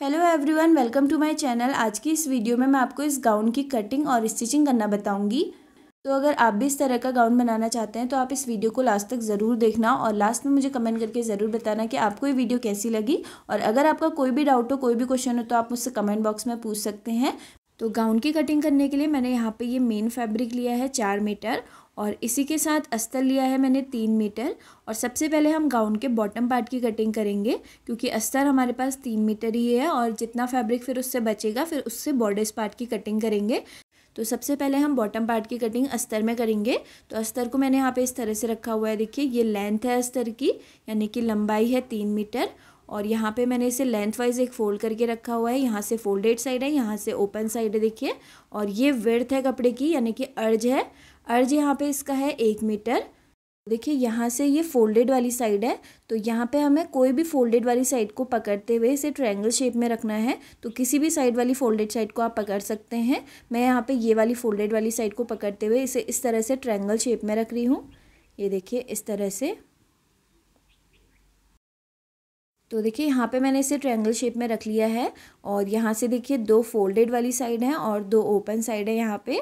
hello everyone welcome to my channel आज की इस वीडियो में मैं आपको इस गाउन की कटिंग और स्टिचिंग करना बताऊंगी तो अगर आप भी इस तरह का गाउन बनाना चाहते हैं तो आप इस वीडियो को लास्ट तक ज़रूर देखना और लास्ट में मुझे कमेंट करके ज़रूर बताना कि आपको ये वीडियो कैसी लगी और अगर आपका कोई भी डाउट हो कोई भी क्वेश्चन हो तो आप मुझसे कमेंट बॉक्स में पूछ सकते हैं तो गाउन की कटिंग करने के लिए मैंने यहाँ पे ये मेन फैब्रिक लिया है चार मीटर और इसी के साथ अस्तर लिया है मैंने तीन मीटर और सबसे पहले हम गाउन के बॉटम पार्ट की कटिंग करेंगे क्योंकि अस्तर हमारे पास तीन मीटर ही है और जितना फैब्रिक फिर उससे बचेगा फिर उससे बॉर्डर्स पार्ट की कटिंग करेंगे तो सबसे पहले हम बॉटम पार्ट की कटिंग अस्तर में करेंगे तो अस्तर को मैंने यहाँ पे इस तरह से रखा हुआ है देखिए ये लेंथ है अस्तर की यानी कि लंबाई है तीन मीटर और यहाँ पे मैंने इसे लेंथ वाइज एक फोल्ड करके रखा हुआ है यहाँ से फोल्डेड साइड है यहाँ से ओपन साइड है देखिए और ये वर्थ है कपड़े की यानी कि अर्ज है अर्ज यहाँ पे इसका है एक मीटर देखिए यहाँ से ये फोल्डेड वाली साइड है तो यहाँ पे हमें कोई भी फोल्डेड वाली साइड को पकड़ते हुए इसे ट्रायंगल शेप में रखना है तो किसी भी साइड वाली फोल्डेड साइड को आप पकड़ सकते हैं मैं यहाँ पे ये वाली फोल्डेड वाली साइड को पकड़ते हुए इसे इस तरह से ट्रायंगल शेप में रख रही हूँ ये देखिए इस तरह से तो देखिए यहाँ पे मैंने इसे ट्रायंगल शेप में रख लिया है और यहाँ से देखिए दो फोल्डेड वाली साइड है और दो ओपन साइड है यहाँ पे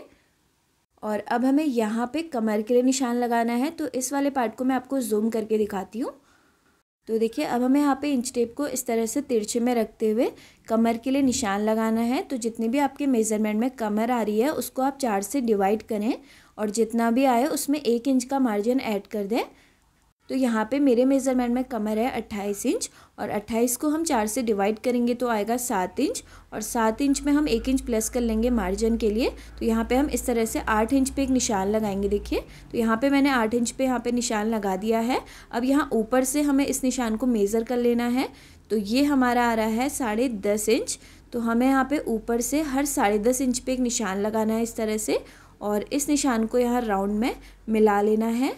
और अब हमें यहाँ पे कमर के लिए निशान लगाना है तो इस वाले पार्ट को मैं आपको जूम करके दिखाती हूँ तो देखिए अब हमें यहाँ पे इंच टेप को इस तरह से तिरछे में रखते हुए कमर के लिए निशान लगाना है तो जितने भी आपके मेज़रमेंट में कमर आ रही है उसको आप चार से डिवाइड करें और जितना भी आए उसमें एक इंच का मार्जिन ऐड कर दें तो यहाँ पे मेरे मेज़रमेंट में कमर है अट्ठाईस इंच और अट्ठाईस को हम चार से डिवाइड करेंगे तो आएगा सात इंच और सात इंच में हम एक इंच प्लस कर लेंगे मार्जिन के लिए तो यहाँ पे हम इस तरह से आठ इंच पे एक निशान लगाएंगे देखिए तो यहाँ पे मैंने आठ इंच पे यहाँ पे निशान लगा दिया है अब यहाँ ऊपर से हमें इस निशान को मेज़र कर लेना है तो ये हमारा आ रहा है साढ़े दस इंच तो हमें यहाँ पर ऊपर से हर साढ़े दस इंच पर एक निशान लगाना है इस तरह से और इस निशान को यहाँ राउंड में मिला लेना है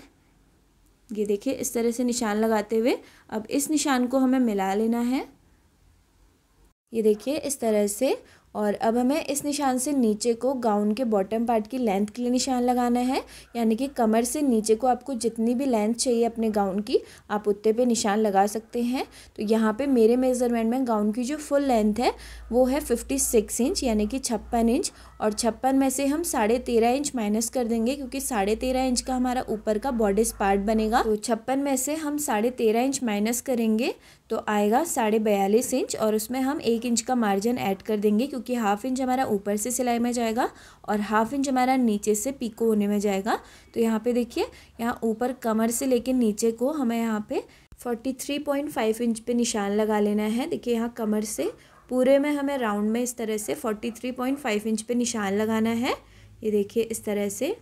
ये देखिए इस तरह से निशान लगाते हुए अब इस निशान को हमें मिला लेना है ये देखिए इस तरह से और अब हमें इस निशान से नीचे को गाउन के बॉटम पार्ट की लेंथ के लिए निशान लगाना है यानी कि कमर से नीचे को आपको जितनी भी लेंथ चाहिए अपने गाउन की आप उत्ते पे निशान लगा सकते हैं तो यहाँ पे मेरे मेज़रमेंट में गाउन की जो फुल लेंथ है वो है फिफ्टी सिक्स इंच यानी कि छप्पन इंच और छप्पन में से हम साढ़े तेरह इंच माइनस कर देंगे क्योंकि साढ़े तेरह इंच का हमारा ऊपर का बॉडीज पार्ट बनेगा तो छप्पन में से हम साढ़े तेरह इंच माइनस करेंगे तो आएगा साढ़े बयालीस इंच और उसमें हम एक इंच का मार्जिन ऐड कर देंगे क्योंकि हाफ इंच हमारा ऊपर से सिलाई में जाएगा और हाफ इंच हमारा नीचे से पीको होने में जाएगा तो यहाँ पे देखिए यहाँ ऊपर कमर से लेकर नीचे को हमें यहाँ पे फाइव इंच पे निशान लगा लेना है देखिए यहाँ कमर से पूरे में हमें राउंड में इस तरह से फाइव इंच पे निशान लगाना है ये देखिए इस तरह से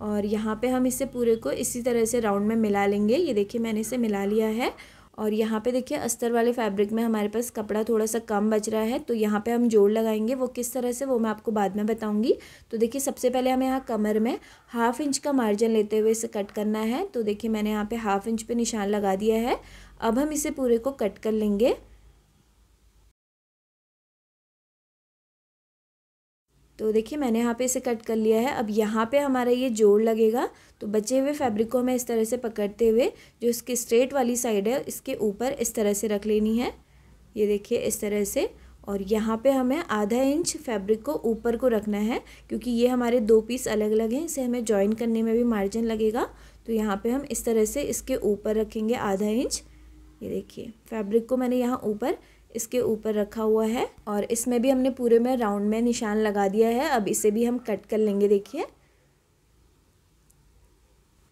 और यहाँ पे हम इसे पूरे को इसी तरह से राउंड में मिला लेंगे ये देखिए मैंने इसे मिला लिया है और यहाँ पे देखिए अस्तर वाले फैब्रिक में हमारे पास कपड़ा थोड़ा सा कम बच रहा है तो यहाँ पे हम जोड़ लगाएंगे वो किस तरह से वो मैं आपको बाद में बताऊँगी तो देखिए सबसे पहले हमें यहाँ कमर में हाफ इंच का मार्जिन लेते हुए इसे कट करना है तो देखिए मैंने यहाँ पे हाफ इंच पे निशान लगा दिया है अब हम इसे पूरे को कट कर लेंगे तो देखिए मैंने यहाँ पे इसे कट कर लिया है अब यहाँ पे हमारा ये जोड़ लगेगा तो बचे हुए फैब्रिक को हमें इस तरह से पकड़ते हुए जो इसके स्ट्रेट वाली साइड है इसके ऊपर इस तरह से रख लेनी है ये देखिए इस तरह से और यहाँ पे हमें आधा इंच फैब्रिक को ऊपर को रखना है क्योंकि ये हमारे दो पीस अलग अलग हैं इसे हमें ज्वाइन करने में भी मार्जिन लगेगा तो यहाँ पर हम इस तरह से इसके ऊपर रखेंगे आधा इंच ये देखिए फैब्रिक को मैंने यहाँ ऊपर इसके ऊपर रखा हुआ है और इसमें भी हमने पूरे में राउंड में निशान लगा दिया है अब इसे भी हम कट कर लेंगे देखिए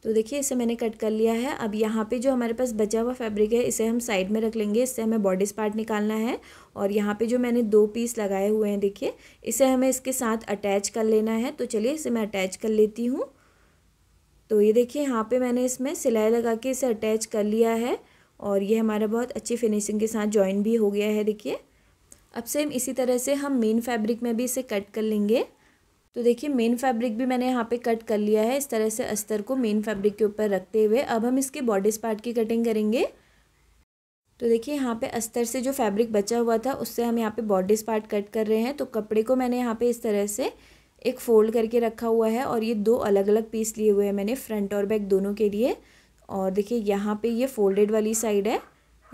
तो देखिए इसे मैंने कट कर लिया है अब यहाँ पे जो हमारे पास बचा हुआ फैब्रिक है इसे हम साइड में रख लेंगे इससे हमें बॉडीज पार्ट निकालना है और यहाँ पे जो मैंने दो पीस लगाए हुए हैं देखिए इसे हमें इसके साथ अटैच कर लेना है तो चलिए इसे मैं अटैच कर लेती हूँ तो ये देखिए यहाँ पे मैंने इसमें सिलाई लगा के इसे अटैच कर लिया है और ये हमारा बहुत अच्छी फिनिशिंग के साथ जॉइन भी हो गया है देखिए अब सेम इसी तरह से हम मेन फैब्रिक में भी इसे कट कर लेंगे तो देखिए मेन फैब्रिक भी मैंने यहाँ पे कट कर लिया है इस तरह से अस्तर को मेन फैब्रिक के ऊपर रखते हुए अब हम इसके बॉडीज पार्ट की कटिंग करेंगे तो देखिए यहाँ पे अस्तर से जो फैब्रिक बचा हुआ था उससे हम यहाँ पे बॉडीज पार्ट कट कर रहे हैं तो कपड़े को मैंने यहाँ पे इस तरह से एक फ़ोल्ड करके रखा हुआ है और ये दो अलग अलग पीस लिए हुए हैं मैंने फ्रंट और बैक दोनों के लिए और देखिए यहाँ पे ये फोल्डेड वाली साइड है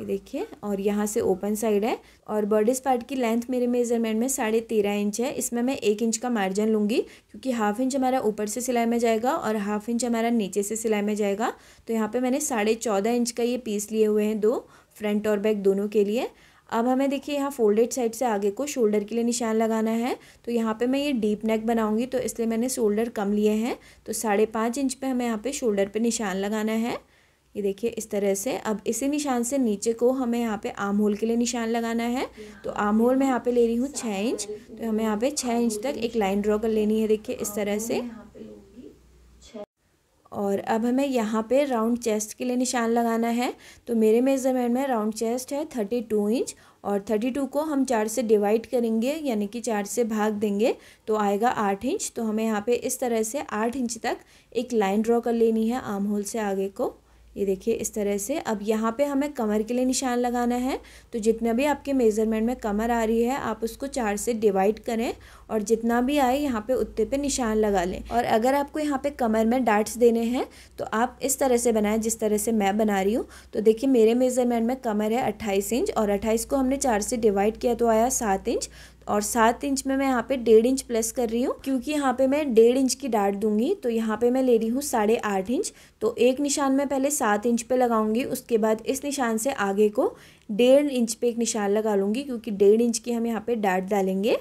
ये देखिए और यहाँ से ओपन साइड है और बर्डिस पार्ट की लेंथ मेरे मेजरमेंट में साढ़े तेरह इंच है इसमें मैं एक इंच का मार्जिन लूँगी क्योंकि हाफ इंच हमारा ऊपर से सिलाई में जाएगा और हाफ इंच हमारा नीचे से सिलाई में जाएगा तो यहाँ पे मैंने साढ़े चौदह इंच का ये पीस लिए हुए हैं दो फ्रंट और बैक दोनों के लिए अब हमें देखिए यहाँ फोल्डेड साइड से आगे को शोल्डर के लिए निशान लगाना है तो यहाँ पे मैं ये डीप नेक बनाऊंगी तो इसलिए मैंने शोल्डर कम लिए हैं तो साढ़े पाँच इंच पे हमें यहाँ पे शोल्डर पे निशान लगाना है ये देखिए इस तरह से अब इसी निशान से नीचे को हमें यहाँ पे आम होल के लिए निशान लगाना है तो आम होल मैं यहाँ पे ले रही हूँ छः इंच तो हमें यहाँ पे छः इंच तक एक लाइन ड्रॉ कर लेनी है देखिए इस तरह से और अब हमें यहाँ पे राउंड चेस्ट के लिए निशान लगाना है तो मेरे मेज़रमेंट में राउंड चेस्ट है थर्टी टू इंच और थर्टी टू को हम चार से डिवाइड करेंगे यानी कि चार से भाग देंगे तो आएगा आठ इंच तो हमें यहाँ पे इस तरह से आठ इंच तक एक लाइन ड्रॉ कर लेनी है आर्म होल से आगे को ये देखिए इस तरह से अब यहाँ पे हमें कमर के लिए निशान लगाना है तो जितना भी आपके मेज़रमेंट में कमर आ रही है आप उसको चार से डिवाइड करें और जितना भी आए यहाँ पे उत्ते पे निशान लगा लें और अगर आपको यहाँ पे कमर में डार्ट्स देने हैं तो आप इस तरह से बनाएं जिस तरह से मैं बना रही हूँ तो देखिए मेरे मेज़रमेंट में कमर है अट्ठाईस इंच और अट्ठाईस को हमने चार से डिवाइड किया तो आया सात इंच और सात इंच में मैं यहाँ पे डेढ़ इंच प्लस कर रही हूँ क्योंकि यहाँ पे मैं डेढ़ इंच की डाट दूंगी तो यहाँ पे मैं ले रही हूँ साढ़े आठ इंच तो एक निशान मैं पहले सात इंच पे लगाऊंगी उसके बाद इस निशान से आगे को डेढ़ इंच पे एक निशान लगा लूँगी क्योंकि डेढ़ इंच की हम यहाँ पर डाट डालेंगे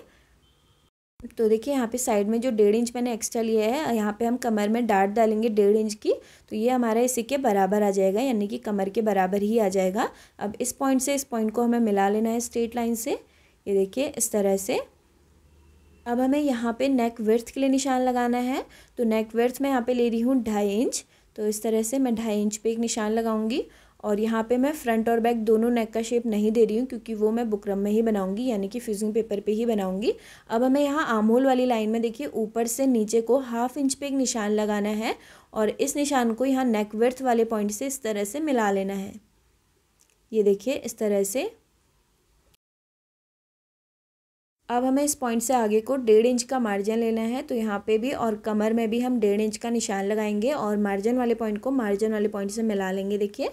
तो देखिए यहाँ पे साइड में जो डेढ़ इंच मैंने एक्स्ट्रा लिया है यहाँ पे हम कमर में डाट डालेंगे डेढ़ इंच की तो ये हमारा इसी के बराबर आ जाएगा यानी कि कमर के बराबर ही आ जाएगा अब इस पॉइंट से इस पॉइंट को हमें मिला लेना है स्ट्रेट लाइन से ये देखिए इस तरह से अब हमें यहाँ पे नेक वर्थ के लिए निशान लगाना है तो नेक वर्थ मैं यहाँ पे ले रही हूँ ढाई इंच तो इस तरह से मैं ढाई इंच पे एक निशान लगाऊंगी और यहाँ पे मैं फ्रंट और बैक दोनों नेक का शेप नहीं दे रही हूँ क्योंकि वो मैं बुकरम में ही बनाऊंगी यानी कि फ्यूजिंग पेपर पे ही बनाऊंगी अब हमें यहाँ आमोल वाली लाइन में देखिए ऊपर से नीचे को हाफ इंच पे एक निशान लगाना है और इस निशान को यहाँ नेक वर्थ वाले पॉइंट से इस तरह से मिला लेना है ये देखिए इस तरह से अब हमें इस पॉइंट से आगे को डेढ़ इंच का मार्जिन लेना है तो यहाँ पे भी और कमर में भी हम डेढ़ इंच का निशान लगाएंगे और मार्जिन वाले पॉइंट को मार्जिन वाले पॉइंट से मिला लेंगे देखिए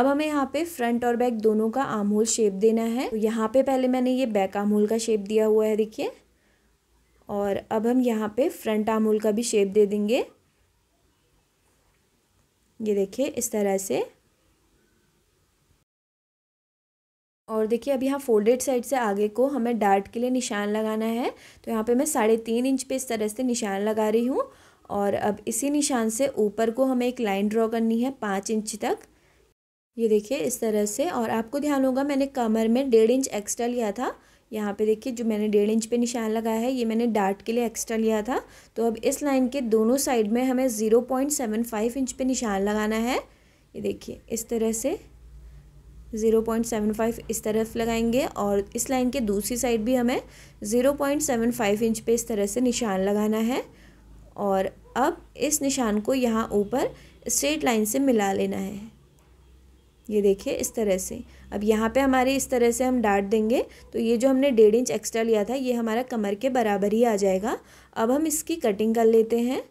अब हमें यहाँ पे फ्रंट और बैक दोनों का आम होल शेप देना है तो यहाँ पे पहले मैंने ये बैक आम होल का शेप दिया हुआ है देखिए और अब हम यहाँ पर फ्रंट आम होल का भी शेप दे देंगे ये देखिए इस तरह से और देखिए अब यहाँ फोल्डेड साइड से आगे को हमें डार्ट के लिए निशान लगाना है तो यहाँ पे मैं साढ़े तीन इंच पे इस तरह से निशान लगा रही हूँ और अब इसी निशान से ऊपर को हमें एक लाइन ड्रॉ करनी है पाँच इंच तक ये देखिए इस तरह से और आपको ध्यान होगा मैंने कमर में डेढ़ इंच एक्स्ट्रा लिया था यहाँ पे देखिए जो मैंने डेढ़ इंच पे निशान लगाया है ये मैंने डार्ट के लिए एक्स्ट्रा लिया था तो अब इस लाइन के दोनों साइड में हमें zero point seven five inch पे निशान लगाना है ये देखिए इस तरह से ज़ीरो पॉइंट सेवन फाइव इस तरफ लगाएंगे और इस लाइन के दूसरी साइड भी हमें zero point seven five inch पे इस तरह से निशान लगाना है और अब इस निशान को यहाँ ऊपर स्ट्रेट लाइन से मिला लेना है ये देखिए इस तरह से अब यहाँ पे हमारे इस तरह से हम डाट देंगे तो ये जो हमने डेढ़ इंच एक्स्ट्रा लिया था ये हमारा कमर के बराबर ही आ जाएगा अब हम इसकी कटिंग कर लेते हैं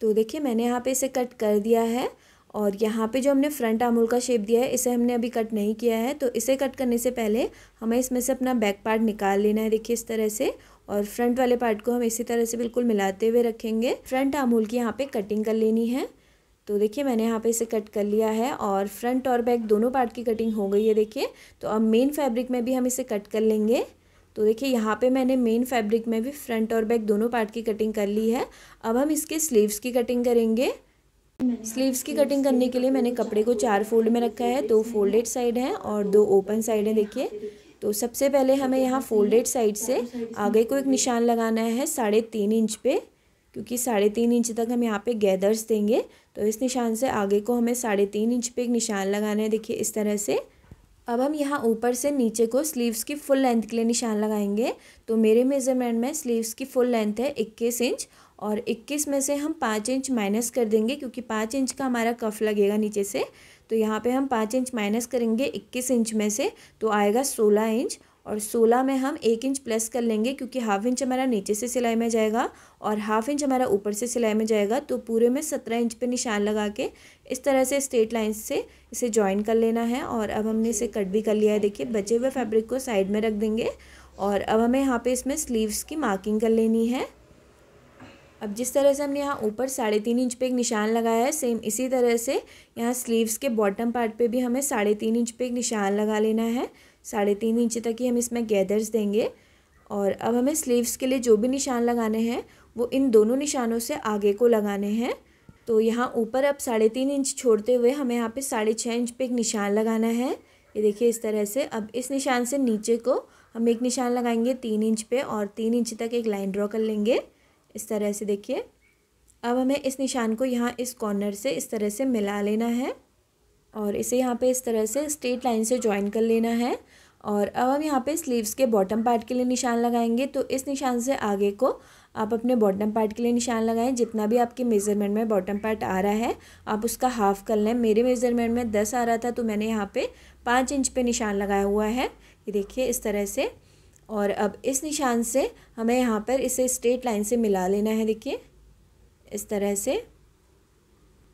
तो देखिए मैंने यहाँ पे इसे कट कर दिया है और यहाँ पे जो हमने फ्रंट आमूल का शेप दिया है इसे हमने अभी कट नहीं किया है तो इसे कट करने से पहले हमें इसमें से अपना बैक पार्ट निकाल लेना है देखिए इस तरह से और फ्रंट वाले पार्ट को हम इसी तरह से बिल्कुल मिलाते हुए रखेंगे फ्रंट आमूल की यहाँ पे कटिंग कर लेनी है तो देखिए मैंने यहाँ पे इसे कट कर लिया है और फ्रंट और बैक दोनों पार्ट की कटिंग हो गई है देखिए तो अब मेन फैब्रिक में भी हम इसे कट कर लेंगे तो देखिए यहाँ पे मैंने मेन फैब्रिक में भी फ्रंट और बैक दोनों पार्ट की कटिंग कर ली है अब हम इसके स्लीव्स की कटिंग करेंगे स्लीव्स की कटिंग करने के लिए मैंने कपड़े को चार फोल्ड में रखा है दो फोल्डेड साइड है और दो ओपन साइड है देखिए तो सबसे पहले हमें यहाँ फोल्डेड साइड से आगे को एक निशान लगाना है साढ़े तीन इंच पे क्योंकि साढ़े तीन इंच तक हम यहाँ पे गैदर्स देंगे तो इस निशान से आगे को हमें साढ़े तीन इंच पे एक निशान लगाना है देखिए इस तरह से अब हम यहाँ ऊपर से नीचे को स्लीव्स की फुल लेंथ के लिए निशान लगाएंगे तो मेरे मेज़रमेंट में स्लीव्स की फुल लेंथ है इक्कीस इंच और इक्कीस में से हम पाँच इंच माइनस कर देंगे क्योंकि पाँच इंच का हमारा कफ लगेगा नीचे से तो यहाँ पे हम पाँच इंच माइनस करेंगे इक्कीस इंच में से तो आएगा सोलह इंच और सोलह में हम एक इंच प्लस कर लेंगे क्योंकि हाफ इंच हमारा नीचे से सिलाई में जाएगा और हाफ इंच हमारा ऊपर से सिलाई में जाएगा तो पूरे में सत्रह इंच पे निशान लगा के इस तरह से स्ट्रेट लाइन से इसे ज्वाइन कर लेना है और अब हमने इसे कट भी कर लिया है देखिए बचे हुए फैब्रिक को साइड में रख देंगे और अब हमें यहाँ पर इसमें स्लीव्स की मार्किंग कर लेनी है अब जिस तरह से हमने यहाँ ऊपर साढ़े तीन इंच पे एक निशान लगाया है सेम इसी तरह से यहाँ स्लीव्स के बॉटम पार्ट पे भी हमें साढ़े तीन इंच पे एक निशान लगा लेना है साढ़े तीन इंच तक ही हम इसमें गैदर्स देंगे और अब हमें स्लीव्स के लिए जो भी निशान लगाने हैं वो इन दोनों निशानों से आगे को लगाने हैं तो यहाँ ऊपर अब साढ़े तीन इंच छोड़ते हुए हमें यहाँ पे साढ़े छः इंच पे एक निशान लगाना है ये देखिए इस तरह से अब इस निशान से नीचे को हम एक निशान लगाएंगे तीन इंच पे और तीन इंच तक एक लाइन ड्रॉ कर लेंगे इस तरह से देखिए अब हमें इस निशान को यहाँ इस कॉर्नर से इस तरह से मिला लेना है और इसे यहाँ पे इस तरह से स्ट्रेट लाइन से ज्वाइन कर लेना है और अब हम यहाँ पे स्लीव्स के बॉटम पार्ट के लिए निशान लगाएंगे तो इस निशान से आगे को आप अपने बॉटम पार्ट के लिए निशान लगाएं जितना भी आपके मेज़रमेंट में बॉटम पार्ट आ रहा है आप उसका हाफ़ कर लें मेरे मेज़रमेंट में दस आ रहा था तो मैंने यहाँ पर पाँच इंच पर निशान लगाया हुआ है ये देखिए इस तरह से और अब इस निशान से हमें यहाँ पर इसे स्ट्रेट लाइन से मिला लेना है देखिए इस तरह से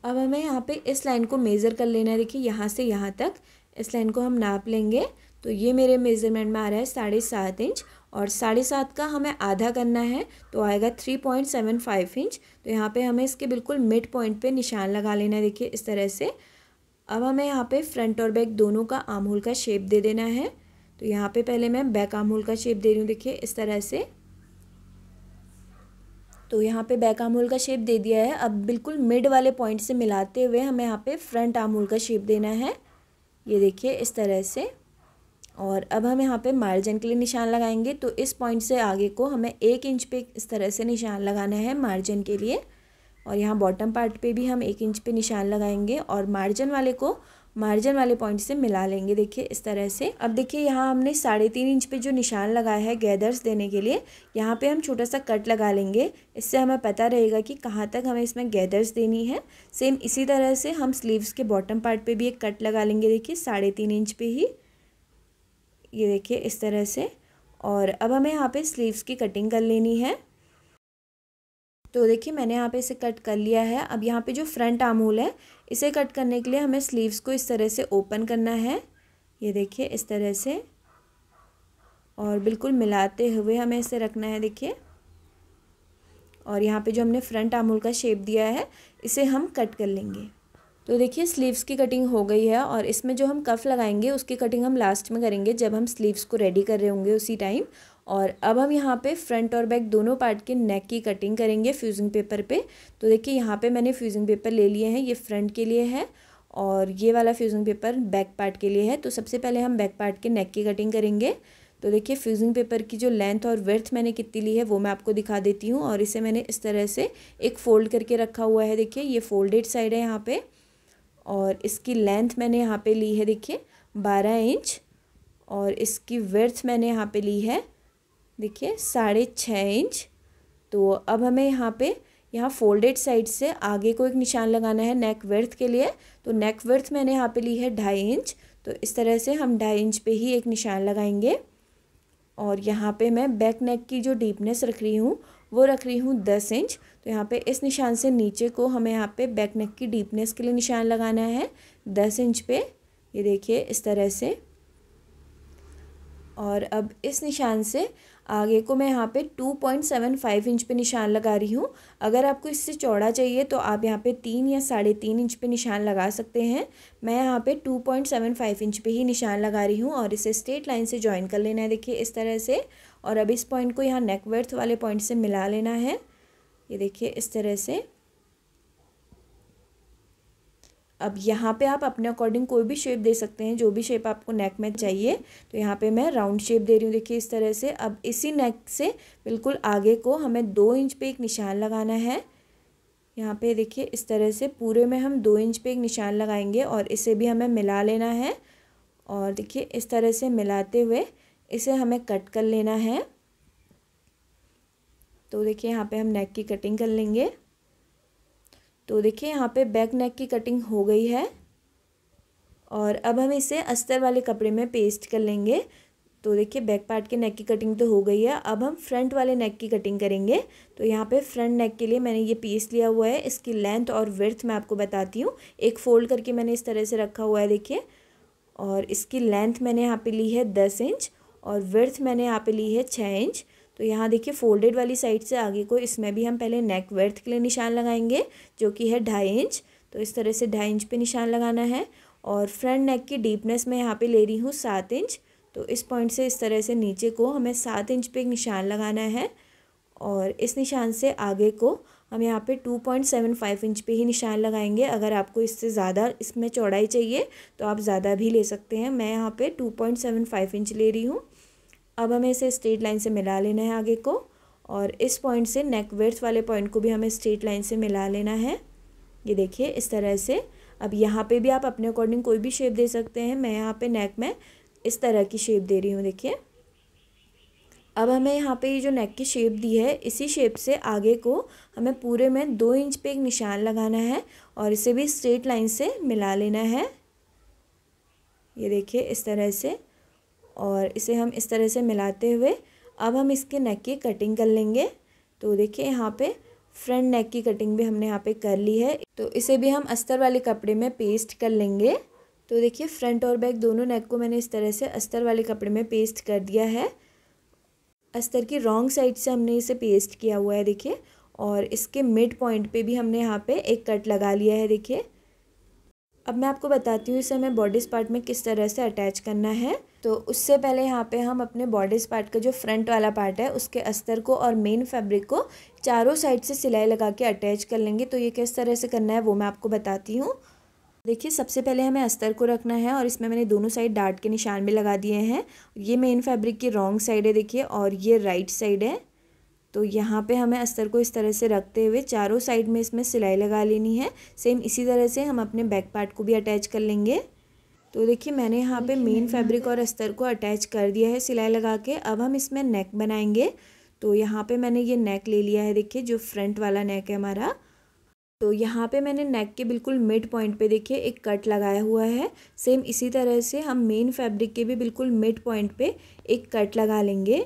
अब हमें यहाँ पे इस लाइन को मेज़र कर लेना है देखिए यहाँ से यहाँ तक इस लाइन को हम नाप लेंगे तो ये मेरे मेज़रमेंट में आ रहा है साढ़े सात इंच और साढ़े सात का हमें आधा करना है तो आएगा three point seven five inch तो यहाँ पे हमें इसके बिल्कुल मिड पॉइंट पे निशान लगा लेना है देखिए इस तरह से अब हमें यहाँ पे फ्रंट और बैक दोनों का आमूल का शेप दे देना है तो यहाँ पे पहले मैं बैक आमूल का शेप दे रही हूँ देखिए इस तरह से तो यहाँ पे बैक आमूल का शेप दे दिया है अब बिल्कुल मिड वाले पॉइंट से मिलाते हुए हमें यहाँ पे फ्रंट आमूल का शेप देना है ये देखिए इस तरह से और अब हम यहाँ पे मार्जिन के लिए निशान लगाएंगे तो इस पॉइंट से आगे को हमें एक इंच पे इस तरह से निशान लगाना है मार्जिन के लिए और यहाँ बॉटम पार्ट पे भी हम एक इंच पे निशान लगाएंगे और मार्जिन वाले को मार्जिन वाले पॉइंट से मिला लेंगे देखिए इस तरह से अब देखिए यहाँ हमने साढ़े तीन इंच पे जो निशान लगाया है गैदर्स देने के लिए यहाँ पे हम छोटा सा कट लगा लेंगे इससे हमें पता रहेगा कि कहाँ तक हमें इसमें गैदर्स देनी है सेम इसी तरह से हम स्लीव्स के बॉटम पार्ट पर भी एक कट लगा लेंगे देखिए साढ़े तीन इंच पर ही ये देखिए इस तरह से और अब हमें यहाँ पर स्लीव्स की कटिंग कर लेनी है तो देखिए मैंने यहाँ पे इसे कट कर लिया है अब यहाँ पे जो फ्रंट आम होल है इसे कट करने के लिए हमें स्लीव्स को इस तरह से ओपन करना है ये देखिए इस तरह से और बिल्कुल मिलाते हुए हमें इसे रखना है देखिए और यहाँ पे जो हमने फ्रंट आमूल का शेप दिया है इसे हम कट कर लेंगे तो देखिए स्लीव्स की कटिंग हो गई है और इसमें जो हम कफ़ लगाएंगे उसकी कटिंग हम लास्ट में करेंगे जब हम स्लीव्स को रेडी कर रहे होंगे उसी टाइम और अब हम यहाँ पे फ्रंट और बैक दोनों पार्ट के नेक की कटिंग करेंगे फ्यूजिंग पेपर पे तो देखिए यहाँ पे मैंने फ्यूजिंग पेपर ले लिए हैं ये फ्रंट के लिए है और ये वाला फ्यूजिंग पेपर बैक पार्ट के लिए है तो सबसे पहले हम बैक पार्ट के नेक की कटिंग करेंगे तो देखिए फ्यूजिंग पेपर की जो लेंथ और वर्थ मैंने कितनी ली है वो मैं आपको दिखा देती हूँ और इसे मैंने इस तरह से एक फ़ोल्ड करके रखा हुआ है देखिए ये फोल्डेड साइड है यहाँ पर और इसकी लेंथ मैंने यहाँ पर ली है देखिए बारह इंच और इसकी वर्थ मैंने यहाँ पर ली है देखिए साढ़े छः इंच तो अब हमें यहाँ पे यहाँ फोल्डेड साइड से आगे को एक निशान लगाना है नेक वर्थ के लिए तो नेक वर्थ मैंने यहाँ पे ली है ढाई इंच तो इस तरह से हम ढाई इंच पे ही एक निशान लगाएंगे और यहाँ पे मैं बैक नेक की जो डीपनेस रख रही हूँ वो रख रही हूँ दस इंच तो यहाँ पे इस निशान से नीचे को हमें यहाँ पे बैक नेक की डीपनेस के लिए निशान लगाना है दस इंच पे ये देखिए इस तरह से और अब इस निशान से आगे को मैं यहाँ पे 2.75 इंच पे निशान लगा रही हूँ अगर आपको इससे चौड़ा चाहिए तो आप यहाँ पे तीन या साढ़े तीन इंच पे निशान लगा सकते हैं मैं यहाँ पे 2.75 इंच पे ही निशान लगा रही हूँ और इसे स्ट्रेट लाइन से ज्वाइन कर लेना है देखिए इस तरह से और अब इस पॉइंट को यहाँ नेकवर्थ वाले पॉइंट से मिला लेना है ये देखिए इस तरह से अब यहाँ पे आप अपने अकॉर्डिंग कोई भी शेप दे सकते हैं जो भी शेप आपको नेक में चाहिए तो यहाँ पे मैं राउंड शेप दे रही हूँ देखिए इस तरह से अब इसी नेक से बिल्कुल आगे को हमें दो इंच पे एक निशान लगाना है यहाँ पे देखिए इस तरह से पूरे में हम दो इंच पे एक निशान लगाएंगे और इसे भी हमें मिला लेना है और देखिए इस तरह से मिलाते हुए इसे हमें कट कर लेना है तो देखिए यहाँ पर हम नेक की कटिंग कर लेंगे तो देखिए यहाँ पे बैक नेक की कटिंग हो गई है और अब हम इसे अस्तर वाले कपड़े में पेस्ट कर लेंगे तो देखिए बैक पार्ट के नेक की कटिंग तो हो गई है अब हम फ्रंट वाले नेक की कटिंग करेंगे तो यहाँ पे फ्रंट नेक के लिए मैंने ये पीस लिया हुआ है इसकी लेंथ और विर्थ मैं आपको बताती हूँ एक फ़ोल्ड करके मैंने इस तरह से रखा हुआ है देखिए और इसकी लेंथ मैंने यहाँ पे ली है दस इंच और विर्थ मैंने यहाँ पे ली है छः इंच तो यहाँ देखिए फोल्डेड वाली साइड से आगे को इसमें भी हम पहले नेक वर्थ के लिए निशान लगाएंगे जो कि है ढाई इंच तो इस तरह से ढाई इंच पे निशान लगाना है और फ्रंट नेक की डीपनेस मैं यहाँ पे ले रही हूँ सात इंच तो इस पॉइंट से इस तरह से नीचे को हमें सात इंच पे एक निशान लगाना है और इस निशान से आगे को हम यहाँ पे two point seven five inch पे ही निशान लगाएंगे अगर आपको इससे ज़्यादा इसमें चौड़ाई चाहिए तो आप ज़्यादा भी ले सकते हैं मैं यहाँ पे two point seven five inch ले रही हूँ अब हमें इसे स्ट्रेट लाइन से मिला लेना है आगे को और इस पॉइंट से नेक वर्थ वाले पॉइंट को भी हमें स्ट्रेट लाइन से मिला लेना है ये देखिए इस तरह से अब यहाँ पे भी आप अपने अकॉर्डिंग कोई भी शेप दे सकते हैं मैं यहाँ पे नेक में इस तरह की शेप दे रही हूँ देखिए अब हमें यहाँ पे ये जो नेक की शेप दी है इसी शेप से आगे को हमें पूरे में दो इंच पे एक निशान लगाना है और इसे भी स्ट्रेट लाइन से मिला लेना है ये देखिए इस तरह से और इसे हम इस तरह से मिलाते हुए अब हम इसके नेक की कटिंग कर लेंगे तो देखिए यहाँ पे फ्रंट नेक की कटिंग भी हमने यहाँ पे कर ली है तो इसे भी हम अस्तर वाले कपड़े में पेस्ट कर लेंगे तो देखिए फ्रंट और बैक दोनों नेक को मैंने इस तरह से अस्तर वाले कपड़े में पेस्ट कर दिया है अस्तर की रॉन्ग साइड से हमने इसे पेस्ट किया हुआ है देखिए और इसके मिड पॉइंट पे भी हमने यहाँ पे एक कट लगा लिया है देखिए अब मैं आपको बताती हूँ इसे हमें बॉडीज पार्ट में किस तरह से अटैच करना है तो उससे पहले यहाँ पे हम अपने बॉडीज पार्ट का जो फ्रंट वाला पार्ट है उसके अस्तर को और मेन फैब्रिक को चारों साइड से सिलाई लगा के अटैच कर लेंगे तो ये किस तरह से करना है वो मैं आपको बताती हूँ देखिए सबसे पहले हमें अस्तर को रखना है और इसमें मैंने दोनों साइड डार्ट के निशान भी लगा दिए हैं ये मेन फैब्रिक की रॉन्ग साइड है देखिए और ये राइट साइड है तो यहाँ पे हमें अस्तर को इस तरह से रखते हुए चारों साइड में इसमें सिलाई लगा लेनी है सेम इसी तरह से हम अपने बैक पार्ट को भी अटैच कर लेंगे तो देखिए मैंने यहाँ पे मेन फैब्रिक और अस्तर को अटैच कर दिया है सिलाई लगा के अब हम इसमें नेक बनाएंगे तो यहाँ पे मैंने ये नेक ले लिया है देखिए जो फ्रंट वाला नेक है हमारा तो यहाँ पे मैंने नेक के बिल्कुल मिड पॉइंट पे देखिए एक कट लगाया हुआ है सेम इसी तरह से हम मेन फैब्रिक के भी बिल्कुल मिड पॉइंट पे एक कट लगा लेंगे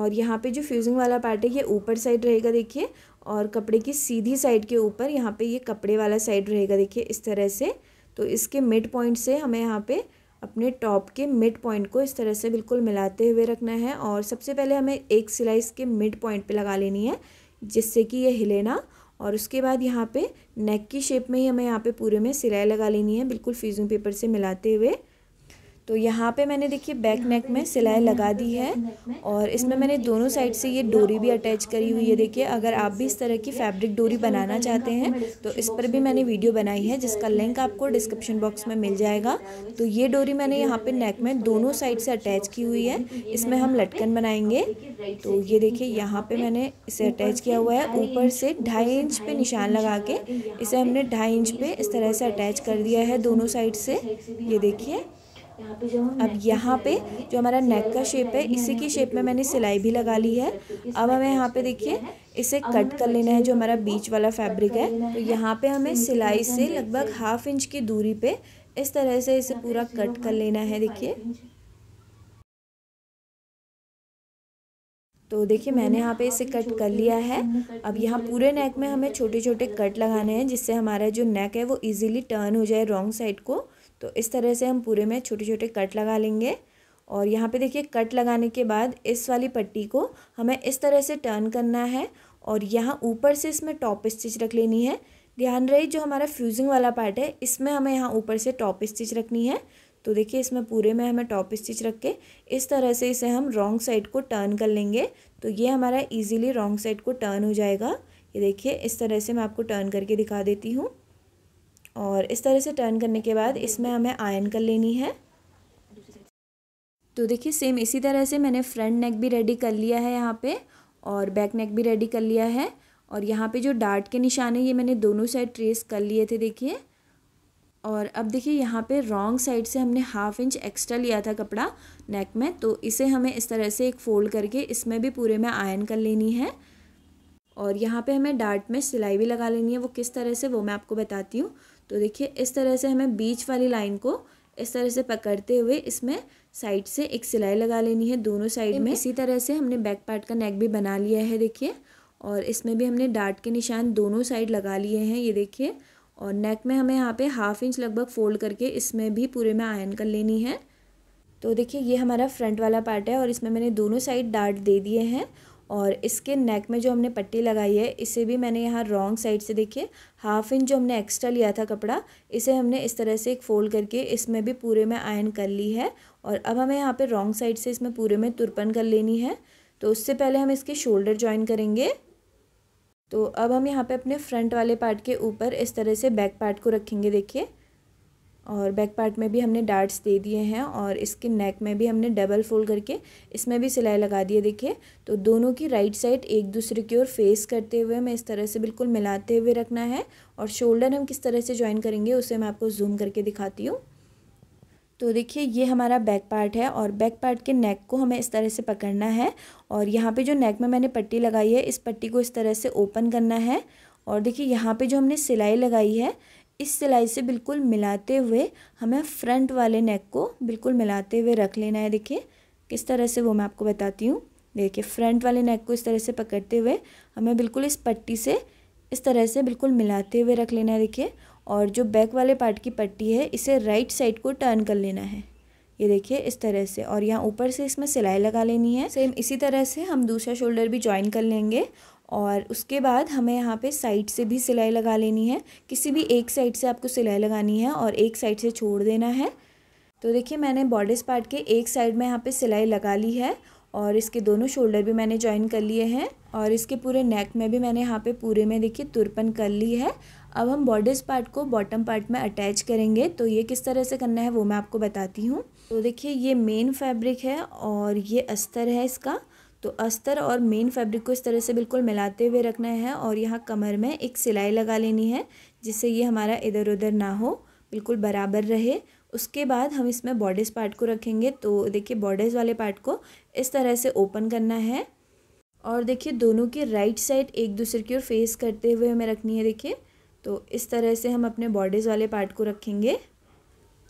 और यहाँ पे जो फ्यूजिंग वाला पार्ट है ये ऊपर साइड रहेगा देखिए और कपड़े की सीधी साइड के ऊपर यहाँ पे ये कपड़े वाला साइड रहेगा देखिए इस तरह से तो इसके मिड पॉइंट से हमें यहाँ पे अपने टॉप के मिड पॉइंट को इस तरह से बिल्कुल मिलाते हुए रखना है और सबसे पहले हमें एक सिलाई इसके मिड पॉइंट पे लगा लेनी है जिससे कि ये हिले ना और उसके बाद यहाँ पे नेक की शेप में ही हमें यहाँ पे पूरे में सिलाई लगा लेनी है बिल्कुल फीजू पेपर से मिलाते हुए तो यहाँ पे मैंने देखिए बैक नेक में सिलाई लगा दी है और इसमें मैंने दोनों साइड से ये डोरी भी अटैच करी हुई है देखिए अगर आप भी इस तरह की फैब्रिक डोरी बनाना चाहते हैं तो इस पर भी मैंने वीडियो बनाई है जिसका लिंक आपको डिस्क्रिप्शन बॉक्स में मिल जाएगा तो ये डोरी मैंने यहाँ पे नेक में दोनों साइड से अटैच की हुई है इसमें हम लटकन बनाएंगे तो ये देखिए यहाँ पर मैंने इसे अटैच किया हुआ है ऊपर से ढाई इंच पर निशान लगा के इसे हमने ढाई इंच पर इस तरह से अटैच कर दिया है दोनों साइड से ये देखिए अब यहाँ पे जो हमारा नेक का शेप है इसी की शेप में मैंने सिलाई भी लगा ली है अब हमें यहाँ पे देखिए इसे कट कर लेना है जो हमारा बीच वाला फैब्रिक है तो यहाँ पे हमें सिलाई से लगभग हाफ इंच की दूरी पे इस तरह से इसे पूरा कट कर लेना है तो देखिए तो देखिए मैंने यहाँ पे इसे कट कर लिया है अब यहाँ पूरे तो नेक में हमें छोटे छोटे कट लगाने हैं जिससे हमारा जो नेक है वो इजीली टर्न हो जाए रॉन्ग साइड को तो इस तरह से हम पूरे में छोटे छोटे कट लगा लेंगे और यहाँ पे देखिए कट लगाने के बाद इस वाली पट्टी को हमें इस तरह से टर्न करना है और यहाँ ऊपर से इसमें टॉप स्टिच रख लेनी है ध्यान रहे जो हमारा फ्यूजिंग वाला पार्ट है इसमें हमें यहाँ ऊपर से टॉप स्टिच रखनी है तो देखिए इसमें पूरे में हमें टॉप स्टिच रख के इस तरह से इसे हम रॉन्ग साइड को टर्न कर लेंगे तो ये हमारा इजीली रॉन्ग साइड को टर्न हो जाएगा ये देखिए इस तरह से मैं आपको टर्न करके दिखा देती हूँ और इस तरह से टर्न करने के बाद इसमें हमें आयन कर लेनी है तो देखिए सेम इसी तरह से मैंने फ्रंट नेक भी रेडी कर लिया है यहाँ पे और बैक नेक भी रेडी कर लिया है और यहाँ पे जो डार्ट के निशान है ये मैंने दोनों साइड ट्रेस कर लिए थे देखिए और अब देखिए यहाँ पे रॉन्ग साइड से हमने हाफ इंच एक्स्ट्रा लिया था कपड़ा नेक में तो इसे हमें इस तरह से एक फ़ोल्ड करके इसमें भी पूरे में आयन कर लेनी है और यहाँ पे हमें डार्ट में सिलाई भी लगा लेनी है वो किस तरह से वो मैं आपको बताती हूँ तो देखिए इस तरह से हमें बीच वाली लाइन को इस तरह से पकड़ते हुए इसमें साइड से एक सिलाई लगा लेनी है दोनों साइड में इसी तरह से हमने बैक पार्ट का नेक भी बना लिया है देखिए और इसमें भी हमने डार्ट के निशान दोनों साइड लगा लिए हैं ये देखिए और नेक में हमें यहाँ पे हाफ इंच लगभग फोल्ड करके इसमें भी पूरे में आयन कर लेनी है तो देखिए ये हमारा फ्रंट वाला पार्ट है और इसमें मैंने दोनों साइड डार्ट दे दिए हैं और इसके नेक में जो हमने पट्टी लगाई है इसे भी मैंने यहाँ रॉन्ग साइड से देखिए हाफ इंच जो हमने एक्स्ट्रा लिया था कपड़ा इसे हमने इस तरह से एक फ़ोल्ड करके इसमें भी पूरे में आयन कर ली है और अब हमें यहाँ पे रॉन्ग साइड से इसमें पूरे में तुरपन कर लेनी है तो उससे पहले हम इसके शोल्डर ज्वाइन करेंगे तो अब हम यहाँ पे अपने फ्रंट वाले पार्ट के ऊपर इस तरह से बैक पार्ट को रखेंगे देखिए और बैक पार्ट में भी हमने डार्ट्स दे दिए हैं और इसके नेक में भी हमने डबल फोल्ड करके इसमें भी सिलाई लगा दी है देखिए तो दोनों की राइट साइड एक दूसरे की ओर फेस करते हुए हमें इस तरह से बिल्कुल मिलाते हुए रखना है और शोल्डर हम किस तरह से ज्वाइन करेंगे उसे मैं आपको जूम करके दिखाती हूँ तो देखिए ये हमारा बैक पार्ट है और बैक पार्ट के नेक को हमें इस तरह से पकड़ना है और यहाँ पे जो नेक में मैंने पट्टी लगाई है इस पट्टी को इस तरह से ओपन करना है और देखिए यहाँ पे जो हमने सिलाई लगाई है इस सिलाई से बिल्कुल मिलाते हुए हमें फ्रंट वाले नेक को बिल्कुल मिलाते हुए रख लेना है देखिए किस तरह से वो मैं आपको बताती हूँ देखिए फ्रंट वाले नेक को इस तरह से पकड़ते हुए हमें बिल्कुल इस पट्टी से इस तरह से बिल्कुल मिलाते हुए रख लेना है देखिए और जो बैक वाले पार्ट की पट्टी है इसे राइट साइड को टर्न कर लेना है ये देखिए इस तरह से और यहाँ ऊपर से इसमें सिलाई लगा लेनी है सेम इसी तरह से हम दूसरा शोल्डर भी ज्वाइन कर लेंगे और उसके बाद हमें यहाँ पे साइड से भी सिलाई लगा लेनी है किसी भी एक साइड से आपको सिलाई लगानी है और एक साइड से छोड़ देना है तो देखिए मैंने बॉडीज पार्ट के एक साइड में यहाँ पे सिलाई लगा ली है और इसके दोनों शोल्डर भी मैंने ज्वाइन कर लिए हैं और इसके पूरे नेक में भी मैंने यहाँ पे पूरे में देखिए तुरपन कर ली है अब हम बॉडीज पार्ट को बॉटम पार्ट में अटैच करेंगे तो ये किस तरह से करना है वो मैं आपको बताती हूँ तो देखिए ये मेन फैब्रिक है और ये अस्तर है इसका तो अस्तर और मेन फैब्रिक को इस तरह से बिल्कुल मिलाते हुए रखना है और यहाँ कमर में एक सिलाई लगा लेनी है जिससे ये हमारा इधर उधर ना हो बिल्कुल बराबर रहे उसके बाद हम इसमें बॉडीज़ पार्ट को रखेंगे तो देखिए बॉडीज़ वाले पार्ट को इस तरह से ओपन करना है और देखिए दोनों की राइट साइड एक दूसरे की ओर फेस करते हुए हमें रखनी है देखिए तो इस तरह से हम अपने बॉडीज़ वाले पार्ट को रखेंगे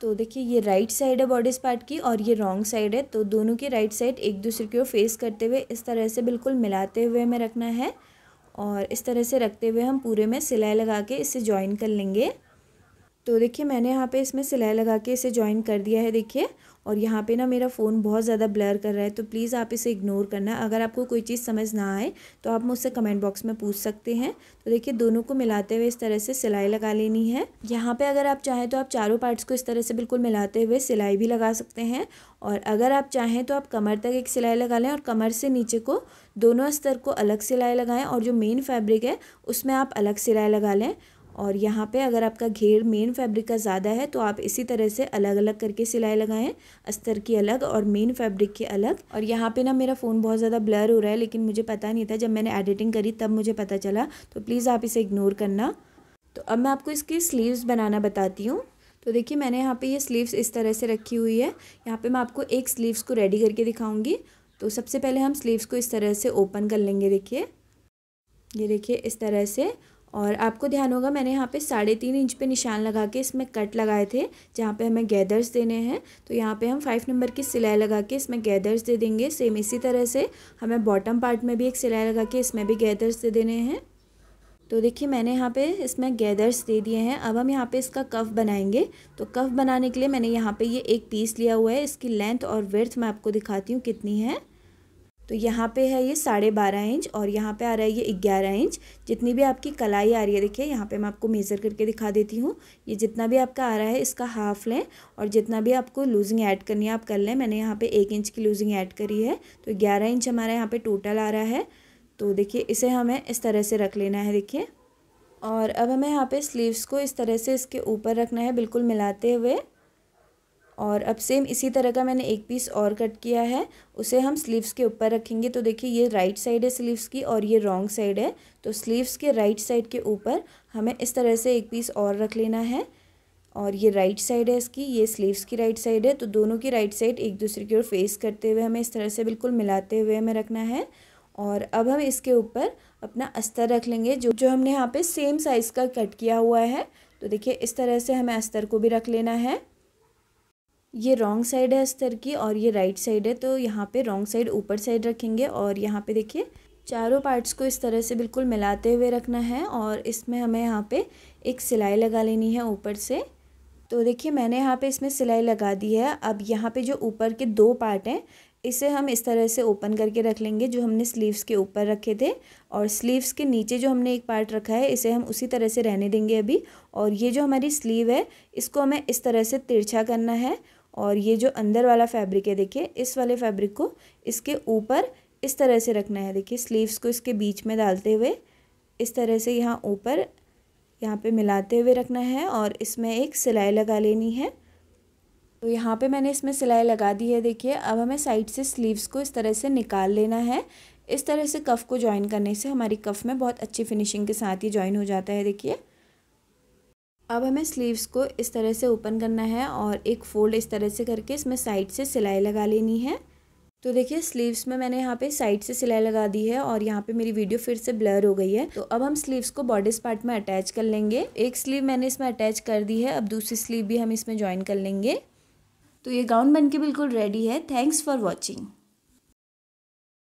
तो देखिए ये राइट साइड है बॉडीज पार्ट की और ये रॉन्ग साइड है तो दोनों के राइट साइड एक दूसरे की ओर फेस करते हुए इस तरह से बिल्कुल मिलाते हुए हमें रखना है और इस तरह से रखते हुए हम पूरे में सिलाई लगा के इसे ज्वाइन कर लेंगे तो देखिए मैंने यहाँ पे इसमें सिलाई लगा के इसे ज्वाइन कर दिया है देखिए और यहाँ पे ना मेरा फ़ोन बहुत ज़्यादा ब्लर कर रहा है तो प्लीज़ आप इसे इग्नोर करना अगर आपको कोई चीज़ समझ ना आए तो आप मुझसे कमेंट बॉक्स में पूछ सकते हैं तो देखिए दोनों को मिलाते हुए इस तरह से सिलाई लगा लेनी है यहाँ पर अगर आप चाहें तो आप चारों पार्ट्स को इस तरह से बिल्कुल मिलाते हुए सिलाई भी लगा सकते हैं और अगर आप चाहें तो आप कमर तक एक सिलाई लगा लें और कमर से नीचे को दोनों स्तर को अलग सिलाई लगाएँ और जो मेन फैब्रिक है उसमें आप अलग सिलाई लगा लें और यहाँ पे अगर आपका घेर मेन फैब्रिक का ज़्यादा है तो आप इसी तरह से अलग अलग करके सिलाई लगाएं अस्तर की अलग और मेन फैब्रिक की अलग और यहाँ पे ना मेरा फ़ोन बहुत ज़्यादा ब्लर हो रहा है लेकिन मुझे पता नहीं था जब मैंने एडिटिंग करी तब मुझे पता चला तो प्लीज़ आप इसे इग्नोर करना तो अब मैं आपको इसकी स्लीव्स बनाना बताती हूँ तो देखिए मैंने यहाँ पर ये स्लीव्स इस तरह से रखी हुई है यहाँ पर मैं आपको एक स्लीव्स को रेडी करके दिखाऊँगी तो सबसे पहले हम स्लीव्स को इस तरह से ओपन कर लेंगे देखिए ये देखिए इस तरह से और आपको ध्यान होगा मैंने यहाँ पे साढ़े तीन इंच पे निशान लगा के इसमें कट लगाए थे जहाँ पे हमें गैदर्स देने हैं तो यहाँ पे हम फाइव नंबर की सिलाई लगा के इसमें गैदर्स दे देंगे सेम इसी तरह से हमें बॉटम पार्ट में भी एक सिलाई लगा के इसमें भी गैदर्स दे देने हैं तो देखिए मैंने यहाँ पे इसमें गैदर्स दे दिए हैं अब हम यहाँ पे इसका कफ बनाएंगे तो कफ बनाने के लिए मैंने यहाँ पे ये एक पीस लिया हुआ है इसकी लेंथ और वर्थ मैं आपको दिखाती हूँ कितनी है तो यहाँ पे है ये साढ़े बारह इंच और यहाँ पे आ रहा है ये ग्यारह इंच जितनी भी आपकी कलाई आ रही है देखिए यहाँ पे मैं आपको मेज़र करके दिखा देती हूँ ये जितना भी आपका आ रहा है इसका हाफ लें और जितना भी आपको लूजिंग ऐड करनी है आप कर लें मैंने यहाँ पे एक इंच की लूजिंग ऐड करी है तो ग्यारह इंच हमारा यहाँ पर टोटल आ रहा है तो देखिए इसे हमें इस तरह से रख लेना है देखिए और अब हमें यहाँ पर स्लीवस को इस तरह से इसके ऊपर रखना है बिल्कुल मिलाते हुए और अब सेम इसी तरह का मैंने एक पीस और कट किया है उसे हम स्लीव्स के ऊपर रखेंगे तो देखिए ये राइट साइड है स्लीव्स की और ये रॉन्ग साइड है तो स्लीव्स के राइट साइड के ऊपर हमें इस तरह से एक पीस और रख लेना है और ये राइट साइड है इसकी ये स्लीव्स की राइट साइड है तो दोनों की राइट साइड एक दूसरे की ओर फेस करते हुए हमें इस तरह से बिल्कुल मिलाते हुए हमें रखना है और अब हम इसके ऊपर अपना अस्तर रख लेंगे जो जो हमने यहाँ पे सेम साइज़ का कट किया हुआ है तो देखिए इस तरह से हमें अस्तर को भी रख लेना है ये रॉन्ग साइड है अस्तर की और ये राइट साइड है तो यहाँ पे रॉन्ग साइड ऊपर साइड रखेंगे और यहाँ पे देखिए चारों पार्ट्स को इस तरह से बिल्कुल मिलाते हुए रखना है और इसमें हमें यहाँ पे एक सिलाई लगा लेनी है ऊपर से तो देखिए मैंने यहाँ पे इसमें सिलाई लगा दी है अब यहाँ पे जो ऊपर के दो पार्ट हैं इसे हम इस तरह से ओपन करके रख लेंगे जो हमने स्लीव्स के ऊपर रखे थे और स्लीव्स के नीचे जो हमने एक पार्ट रखा है इसे हम उसी तरह से रहने देंगे अभी और ये जो हमारी स्लीव है इसको हमें इस तरह से तिरछा करना है और ये जो अंदर वाला फैब्रिक है देखिए इस वाले फैब्रिक को इसके ऊपर इस तरह से रखना है देखिए स्लीव्स को इसके बीच में डालते हुए इस तरह से यहाँ ऊपर यहाँ पे मिलाते हुए रखना है और इसमें एक सिलाई लगा लेनी है तो यहाँ पे मैंने इसमें सिलाई लगा दी है देखिए अब हमें साइड से स्लीव्स को इस तरह से निकाल लेना है इस तरह से कफ़ को ज्वाइन करने से हमारी कफ़ में बहुत अच्छी फिनिशिंग के साथ ही ज्वाइन हो जाता है देखिए अब हमें स्लीव्स को इस तरह से ओपन करना है और एक फ़ोल्ड इस तरह से करके इसमें साइड से सिलाई लगा लेनी है तो देखिए स्लीव्स में मैंने यहाँ पे साइड से सिलाई लगा दी है और यहाँ पे मेरी वीडियो फिर से ब्लर हो गई है तो अब हम स्लीव्स को बॉडीज पार्ट में अटैच कर लेंगे एक स्लीव मैंने इसमें अटैच कर दी है अब दूसरी स्लीव भी हम इसमें ज्वाइन कर लेंगे तो ये गाउन बन के बिल्कुल रेडी है थैंक्स फॉर वॉचिंग